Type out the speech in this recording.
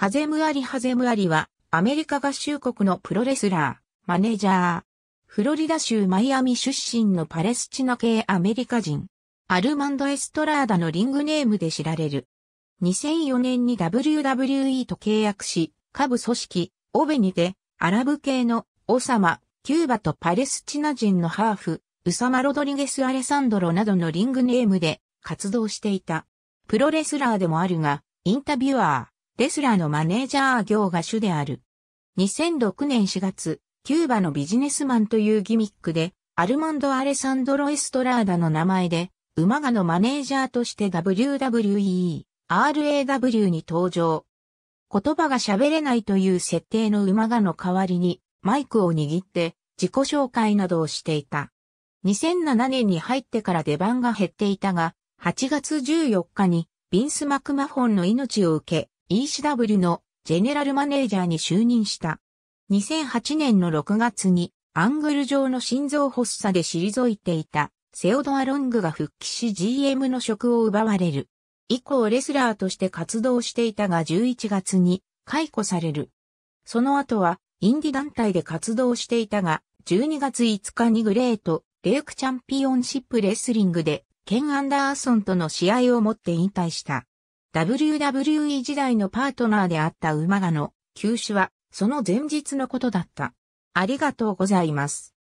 ハゼムアリ・ハゼムアリは、アメリカ合衆国のプロレスラー、マネージャー、フロリダ州マイアミ出身のパレスチナ系アメリカ人、アルマンド・エストラーダのリングネームで知られる。2004年に WWE と契約し、下部組織、オベにて、アラブ系の、オサマ、キューバとパレスチナ人のハーフ、ウサマ・ロドリゲス・アレサンドロなどのリングネームで活動していた。プロレスラーでもあるが、インタビュアー、レスラーのマネージャー業が主である。2006年4月、キューバのビジネスマンというギミックで、アルマンド・アレサンドロ・エストラーダの名前で、馬鹿のマネージャーとして WWE、RAW に登場。言葉が喋れないという設定の馬鹿の代わりに、マイクを握って、自己紹介などをしていた。2007年に入ってから出番が減っていたが、8月14日に、ビンス・マクマホンの命を受け、ECW のジェネラルマネージャーに就任した。2008年の6月にアングル上の心臓発作で退いていたセオドア・ロングが復帰し GM の職を奪われる。以降レスラーとして活動していたが11月に解雇される。その後はインディ団体で活動していたが12月5日にグレート・レイクチャンピオンシップレスリングでケン・アンダーソンとの試合をもって引退した。WWE 時代のパートナーであった馬がの休止は、その前日のことだった。ありがとうございます。